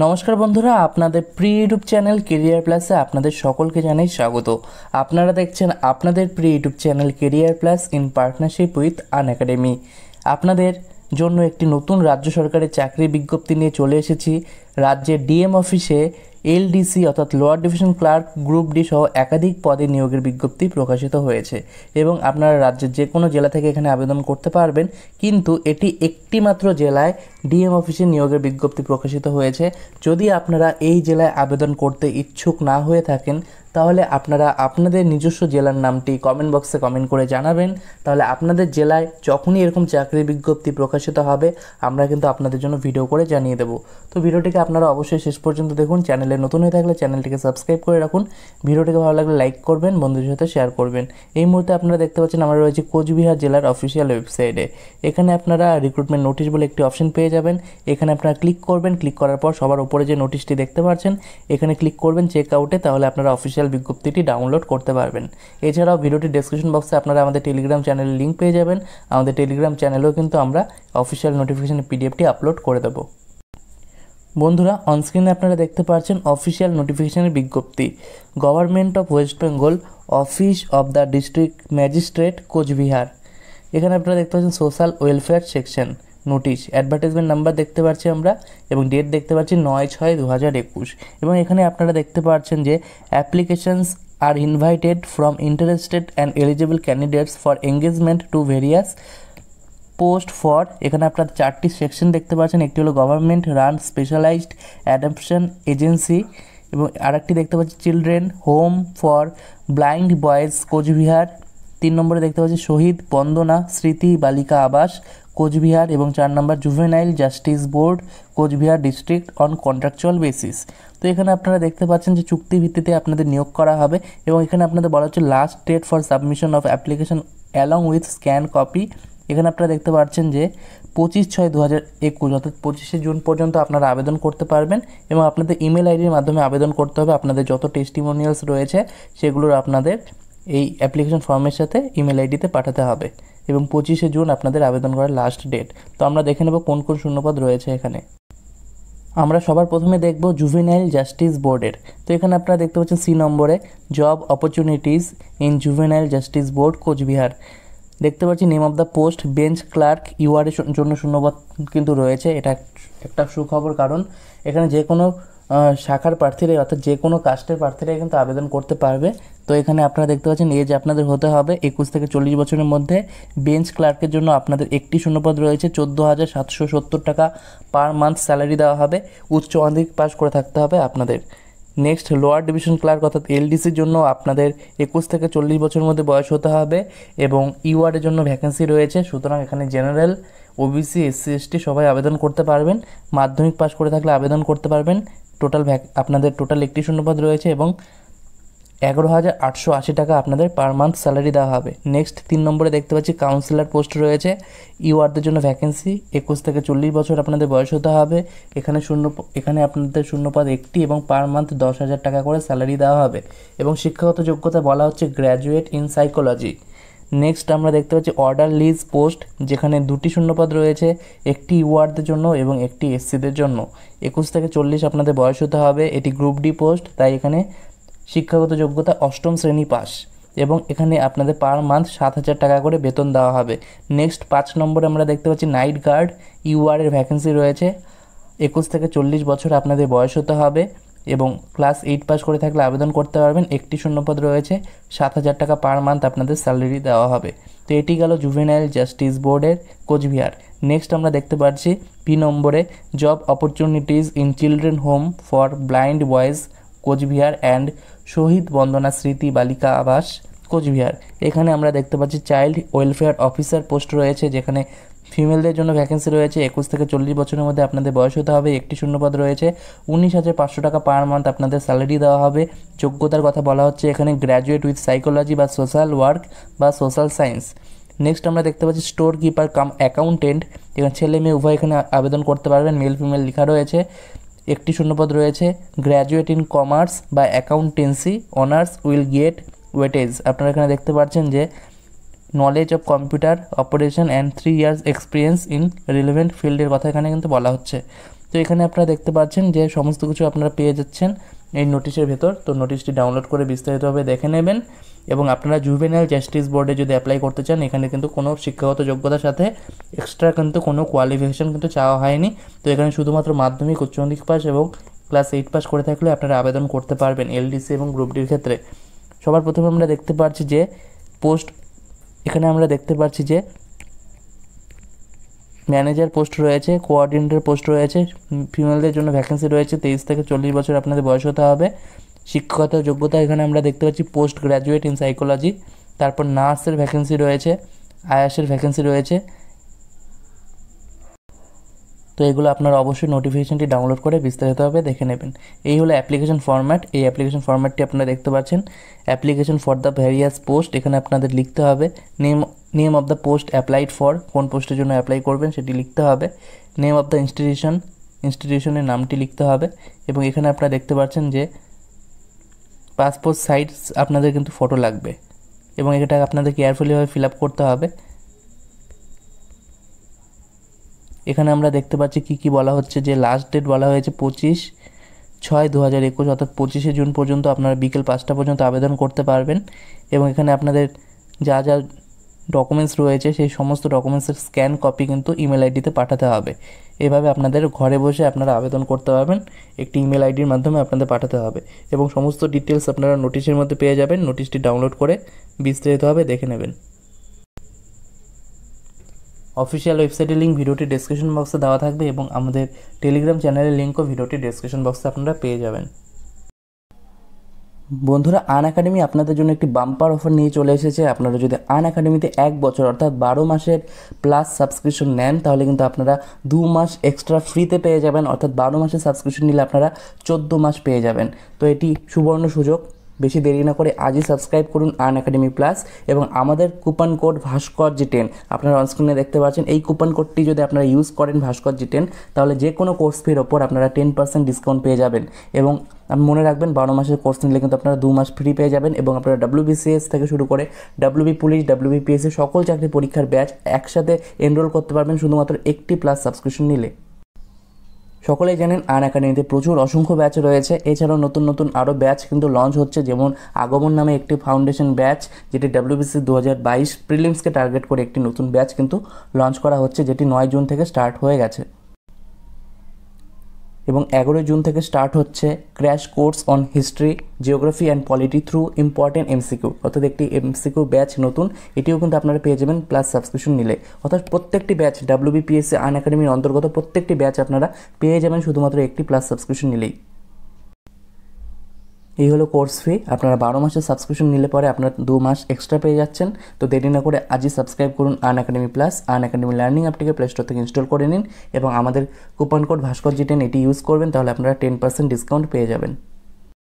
নমস্কার বন্ধুরা আপনাদের প্রিয় ইউটিউব চ্যানেল কেরিয়ার প্লাসে আপনাদের সকলকে জানাই স্বাগত আপনারা দেখছেন আপনাদের প্রিয় YouTube channel career plus in partnership with Unacademy আপনাদের জন্য একটি নতুন রাজ্য সরকারের চাকরি বিজ্ঞপ্তি নিয়ে চলে এসেছি রাজ্যের ডিএম অফিসে এলডিসি অর্থাৎ lower division clerk group D সহ একাধিক পদে নিয়োগের বিজ্ঞপ্তি প্রকাশিত হয়েছে এবং আপনারা রাজ্যের যে কোনো জেলা থেকে এখানে আবেদন করতে পারবেন কিন্তু এটি একটিমাত্র জেলায় ডিএম অফিসে নিয়োগের বিজ্ঞপ্তি প্রকাশিত হয়েছে যদি আপনারা এই জেলায় আবেদন করতে ইচ্ছুক না হয়ে থাকেন তাহলে আপনারা আপনাদের নিজস্ব জেলার নামটি কমেন্ট বক্সে কমেন্ট করে জানাবেন তাহলে আপনাদের জেলায় যখনই এরকম চাকরির বিজ্ঞপ্তি প্রকাশিত হবে আমরা কিন্তু আপনাদের জন্য ভিডিও করে জানিয়ে দেবো তো ভিডিওটিকে আপনারা অবশ্যই শেষ পর্যন্ত দেখুন চ্যানেল চ্যানেলে নতুন হয়ে থাকলে চ্যানেলটিকে সাবস্ক্রাইব করে রাখুন ভিডিওটিকে ভালো লাগলে লাইক করবেন বন্ধুদের সাথে শেয়ার করবেন এই মুহূর্তে আপনারা দেখতে পাচ্ছেন আমরা রয়েছে কোচবিহার জেলার অফিসিয়াল ওয়েবসাইটে এখানে আপনারা রিক্রুটমেন্ট নোটিশ বলে একটি অপশন পেয়ে যাবেন এখানে আপনারা ক্লিক করবেন ক্লিক করার পর সবার উপরে যে নোটিশটি দেখতে পাচ্ছেন এখানে ক্লিক করবেন চেক আউটে তাহলে আপনারা অফিসিয়াল বিজ্ঞপ্তিটি ডাউনলোড করতে পারবেন এছাড়াও ভিডিওটি ডিসক্রিপশন বক্সে আপনারা আমাদের টেলিগ্রাম চ্যানেলের লিঙ্ক পেয়ে যাবেন আমাদের টেলিগ্রাম চ্যানেলেও কিন্তু আমরা অফিসিয়াল নোটিফিকেশন পিডিএফটি আপলোড করে দেবো বন্ধুরা অনস্ক্রিনে আপনারা দেখতে পাচ্ছেন অফিসিয়াল নোটিফিকেশনের বিজ্ঞপ্তি government of West Bengal office of the district magistrate Cooch Behar এখানে আপনারা দেখতে পাচ্ছেন social welfare section notice advertisement number দেখতে পাচ্ছি আমরা এবং ডেট দেখতে পাচ্ছি নয় ছয় দু হাজার একুশ এবং এখানে আপনারা দেখতে পাচ্ছেন যে applications are invited from interested and eligible candidates for engagement to various post for এখানে আপনার চারটি সেকশন দেখতে পাচ্ছেন একটি হলো government run specialised adoption agency এবং আরেকটি দেখতে পাচ্ছি children home for blind boys Cooch Behar তিন নম্বরে দেখতে পাচ্ছি শহীদ বন্দনা স্মৃতি বালিকা আবাস কোচবিহার এবং চার নম্বর juvenile justice board Cooch Behar district on contractual basis তো এখানে আপনারা দেখতে পাচ্ছেন যে চুক্তি ভিত্তিতে আপনাদের নিয়োগ করা হবে এবং এখানে আপনাদের বলা হচ্ছে last date for submission of application along with scan copy এখানে আপনারা দেখতে পাচ্ছেন যে পঁচিশ ছয় দু হাজার একুশ অর্থাৎ পঁচিশে জুন পর্যন্ত আপনারা আবেদন করতে পারবেন এবং আপনাদের ইমেল আইডির মাধ্যমে আবেদন করতে হবে আপনাদের যত টেস্টিমোনিয়ালস রয়েছে সেগুলোর আপনাদের এই অ্যাপ্লিকেশন ফর্মের সাথে ইমেল আইডিতে পাঠাতে হবে এবং পঁচিশে জুন আপনাদের আবেদন করার লাস্ট ডেট তো আমরা দেখে নেব কোন কোন শূন্যপদ রয়েছে এখানে আমরা সবার প্রথমে দেখব জুভেনাইল জাস্টিস বোর্ডের তো এখানে আপনারা দেখতে পাচ্ছেন সি নম্বরে job opportunities in juvenile justice board Coochbehar দেখতে পাচ্ছি name of the post bench clerk UR এর জন্য শূন্যপদ কিন্তু রয়েছে এটা একটা সুখবর কারণ এখানে যে কোনো শাখার প্রার্থীরাই অর্থাৎ যে কোনো কাস্টের প্রার্থীরাই কিন্তু আবেদন করতে পারবে তো এখানে আপনারা দেখতে পাচ্ছেন এজ আপনাদের হতে হবে একুশ থেকে চল্লিশ বছরের মধ্যে বেঞ্চ ক্লার্কের জন্য আপনাদের একটি শূন্যপদ রয়েছে চোদ্দো হাজার সাতশো সত্তর টাকা পার মান্থ স্যালারি দেওয়া হবে উচ্চ মাধ্যমিক পাস করে থাকতে হবে আপনাদের নেক্সট লোয়ার ডিভিশন ক্লার্ক অর্থাৎ এলডিসির জন্য আপনাদের একুশ থেকে চল্লিশ বছর মধ্যে বয়স হতে হবে এবং ইউআরের e জন্য ভ্যাকেন্সি রয়েছে সুতরাং এখানে জেনারেল ওবিসি এসসি এসটি সবাই আবেদন করতে পারবেন মাধ্যমিক পাস করে থাকলে আবেদন করতে পারবেন টোটাল ভ্যাক আপনাদের টোটাল একটি অনুপাত রয়েছে এবং এগারো হাজার আটশো আশি টাকা আপনাদের পার মান্থ স্যালারি দেওয়া হবে নেক্সট তিন নম্বরে দেখতে পাচ্ছি কাউন্সিলার পোস্ট রয়েছে ইউআরদের জন্য ভ্যাকেন্সি একুশ থেকে চল্লিশ বছর আপনাদের বয়স হতে হবে এখানে শূন্য এখানে আপনাদের শূন্যপদ একটি এবং পার মান্থ দশ হাজার টাকা করে স্যালারি দেওয়া হবে এবং শিক্ষাগত যোগ্যতা বলা হচ্ছে গ্র্যাজুয়েট ইন সাইকোলজি নেক্সট আমরা দেখতে পাচ্ছি অর্ডার লিজ পোস্ট যেখানে দুটি শূন্যপদ রয়েছে একটি ইউআরদের জন্য এবং একটি এসসিদের জন্য একুশ থেকে চল্লিশ আপনাদের বয়স হতে হবে এটি গ্রুপ ডি পোস্ট তাই এখানে শিক্ষাগত যোগ্যতা অষ্টম শ্রেণী পাস এবং এখানে আপনাদের পার মান্থ সাত হাজার টাকা করে বেতন দেওয়া হবে নেক্সট পাঁচ নম্বরে আমরা দেখতে পাচ্ছি নাইট গার্ড ইউআরের ভ্যাকেন্সি রয়েছে একুশ থেকে চল্লিশ বছর আপনাদের বয়স হতে হবে এবং ক্লাস এইট পাস করে থাকলে আবেদন করতে পারবেন একটি শূন্যপদ রয়েছে সাত হাজার টাকা পার মান্থ আপনাদের স্যালারি দেওয়া হবে তো এটি গেল জুভেনাইল জাস্টিস বোর্ডের কোচবিহার নেক্সট আমরা দেখতে পাচ্ছি পি নম্বরে job opportunities in children home for blind boys Coochbehar and শহীদ বন্দনা স্মৃতি বালিকা আবাস কোচবিহার এখানে আমরা দেখতে পাচ্ছি চাইল্ড ওয়েলফেয়ার অফিসার পোস্ট রয়েছে যেখানে ফিমেলদের জন্য ভ্যাকেন্সি রয়েছে একুশ থেকে চল্লিশ বছরের মধ্যে আপনাদের বয়স হতে হবে একটি শূন্যপদ রয়েছে উনিশ হাজার পাঁচশো টাকা পার মান্থ আপনাদের স্যালারি দেওয়া হবে যোগ্যতার কথা বলা হচ্ছে এখানে গ্র্যাজুয়েট উইথ সাইকোলজি বা সোশ্যাল ওয়ার্ক বা সোশ্যাল সায়েন্স নেক্সট আমরা দেখতে পাচ্ছি স্টোর কিপার কাম অ্যাকাউন্টেন্ট এখানে ছেলে মেয়ে উভয় এখানে আবেদন করতে পারবেন মেল ফিমেল লেখা রয়েছে একটি শূন্যপদ রয়েছে গ্র্যাজুয়েট ইন কমার্স বা accountancy honours will get weightage আপনারা এখানে দেখতে পাচ্ছেন যে knowledge of computer operation and three years experience in relevant ফিল্ডের কথা এখানে কিন্তু বলা হচ্ছে তো এখানে আপনারা দেখতে পাচ্ছেন যে সমস্ত কিছু আপনারা পেয়ে যাচ্ছেন এই নোটিশের ভেতর তো নোটিশটি ডাউনলোড করে বিস্তারিতভাবে দেখে নেবেন এবং আপনারা জুভেনাইল জাস্টিস বোর্ডে যদি অ্যাপ্লাই করতে চান এখানে কিন্তু কোনো শিক্ষাগত যোগ্যতার সাথে এক্সট্রা কিন্তু কোনো কোয়ালিফিকেশান কিন্তু চাওয়া হয়নি তো এখানে শুধুমাত্র মাধ্যমিক উচ্চমাধ্যমিক পাস এবং ক্লাস এইট পাস করে থাকলে আপনারা আবেদন করতে পারবেন এলডিসি এবং গ্রুপ ডির ক্ষেত্রে সবার প্রথমে আমরা দেখতে পাচ্ছি যে পোস্ট এখানে আমরা দেখতে পাচ্ছি যে ম্যানেজার পোস্ট রয়েছে কোঅর্ডিনেটর পোস্ট রয়েছে ফিমেলদের জন্য ভ্যাকেন্সি রয়েছে তেইশ থেকে চল্লিশ বছর আপনাদের বয়স হতে হবে শিক্ষকতা যোগ্যতা এখানে আমরা দেখতে পাচ্ছি পোস্ট গ্র্যাজুয়েট ইন সাইকোলজি তারপর নার্সের ভ্যাকেন্সি রয়েছে আয়াসের ভ্যাকেন্সি রয়েছে তো এগুলো আপনারা অবশ্যই নোটিফিকেশনটি ডাউনলোড করে বিস্তারিতভাবে দেখে নেবেন এই হলো অ্যাপ্লিকেশন ফর্ম্যাট এই অ্যাপ্লিকেশন ফর্ম্যাটটি আপনারা দেখতে পাচ্ছেন application for the various post এখানে আপনাদের লিখতে হবে name name of the post applied for কোন পোস্টের জন্য অ্যাপ্লাই করবেন সেটি লিখতে হবে নেম অফ দ্য ইনস্টিটিউশন ইনস্টিটিউশনের নামটি লিখতে হবে এবং এখানে আপনারা দেখতে পাচ্ছেন যে পাসপোর্ট সাইজ আপনাদের কিন্তু ফটো লাগবে এবং এটা আপনাদের কেয়ারফুলিভাবে ফিল আপ করতে হবে এখানে আমরা দেখতে পাচ্ছি কি কি বলা হচ্ছে যে লাস্ট ডেট বলা হয়েছে পঁচিশ ছয় দু হাজার একুশ অর্থাৎ পঁচিশে জুন পর্যন্ত আপনারা বিকেল পাঁচটা পর্যন্ত আবেদন করতে পারবেন এবং এখানে আপনাদের যা যা ডকুমেন্টস রয়েছে সেই সমস্ত ডকুমেন্টসের স্ক্যান কপি কিন্তু ইমেল আইডিতে পাঠাতে হবে এভাবে আপনাদের ঘরে বসে আপনারা আবেদন করতে পারবেন একটি ইমেল আইডির মাধ্যমে আপনাদের পাঠাতে হবে এবং সমস্ত ডিটেলস আপনারা নোটিশের মধ্যে পেয়ে যাবেন নোটিশটি ডাউনলোড করে বিস্তারিতভাবে দেখে নেবেন অফিসিয়াল ওয়েবসাইটের লিঙ্ক ভিডিওটি ডেসক্রিপশন বক্সে দেওয়া থাকবে এবং আমাদের টেলিগ্রাম চ্যানেলের লিঙ্কও ভিডিওটি ডেসক্রিপশন বক্সে আপনারা পেয়ে যাবেন বন্ধুরা আন একাডেমি আপনাদের জন্য একটি বাম্পার অফার নিয়ে চলে এসেছে আপনারা যদি আন একাডেমিতে এক বছর অর্থাৎ বারো মাসের প্লাস সাবস্ক্রিপশন নেন তাহলে কিন্তু আপনারা দু মাস এক্সট্রা ফ্রিতে পেয়ে যাবেন অর্থাৎ বারো মাসের সাবস্ক্রিপশন নিলে আপনারা চোদ্দো মাস পেয়ে যাবেন তো এটি সুবর্ণ সুযোগ বেশি দেরি না করে আজই সাবস্ক্রাইব করুন আন একাডেমি প্লাস এবং আমাদের coupon code Bhaskar ji ten আপনারা অনস্ক্রিনে দেখতে পাচ্ছেন এই কুপন কোডটি যদি আপনারা ইউজ করেন ভাস্কর জি টেন তাহলে যে কোনো কোর্স ফির ওপর আপনারা টেন পার্সেন্ট ডিসকাউন্ট পেয়ে যাবেন এবং আমি মনে রাখবেন বারো মাসের কোর্স নিলে কিন্তু আপনারা দু মাস ফ্রি পেয়ে যাবেন এবং আপনারা ডাব্লিউবিসিএস থেকে শুরু করে ডাব্লিউবি পুলিশ ডাব্লিউবিপিএসসি সকল চাকরি পরীক্ষার ব্যাচ একসাথে এনরোল করতে পারবেন শুধুমাত্র একটি প্লাস সাবস্ক্রিপশন নিলে সকলেই জানেন আন একাডেমিতে প্রচুর অসংখ্য ব্যাচ রয়েছে এছাড়াও নতুন নতুন আরও ব্যাচ কিন্তু লঞ্চ হচ্ছে যেমন আগমন নামে একটি ফাউন্ডেশন ব্যাচ যেটি ডাব্লিউবিসি দু হাজার বাইশ প্রিলিমসকে টার্গেট করে একটি নতুন ব্যাচ কিন্তু লঞ্চ করা হচ্ছে যেটি নয় জুন থেকে স্টার্ট হয়ে গেছে এবং এগারোই জুন থেকে স্টার্ট হচ্ছে crash course on history geography and polity through important MCQ অর্থাৎ একটি এমসিকিউ ব্যাচ নতুন এটিও কিন্তু আপনারা পেয়ে যাবেন প্লাস সাবস্ক্রিপশন নিলে অর্থাৎ প্রত্যেকটি ব্যাচ ডাব্লিউবিপিএসসি আন একাডেমির অন্তর্গত প্রত্যেকটি ব্যাচ আপনারা পেয়ে যাবেন শুধুমাত্র একটি প্লাস সাবস্ক্রিপশন নিলেই এই হলো কোর্স ফি আপনারা বারো মাসের সাবস্ক্রিপশন নিলে পরে আপনারা দু মাস এক্সট্রা পেয়ে যাচ্ছেন তো দেরি না করে আজই সাবস্ক্রাইব করুন Unacademy plus Unacademy learning অ্যাপটিকে প্লে স্টোর থেকে ইনস্টল করে নিন এবং আমাদের কুপন কোড ভাস্কর জিটেন এটি ইউজ করবেন তাহলে আপনারা টেন পার্সেন্ট ডিসকাউন্ট পেয়ে যাবেন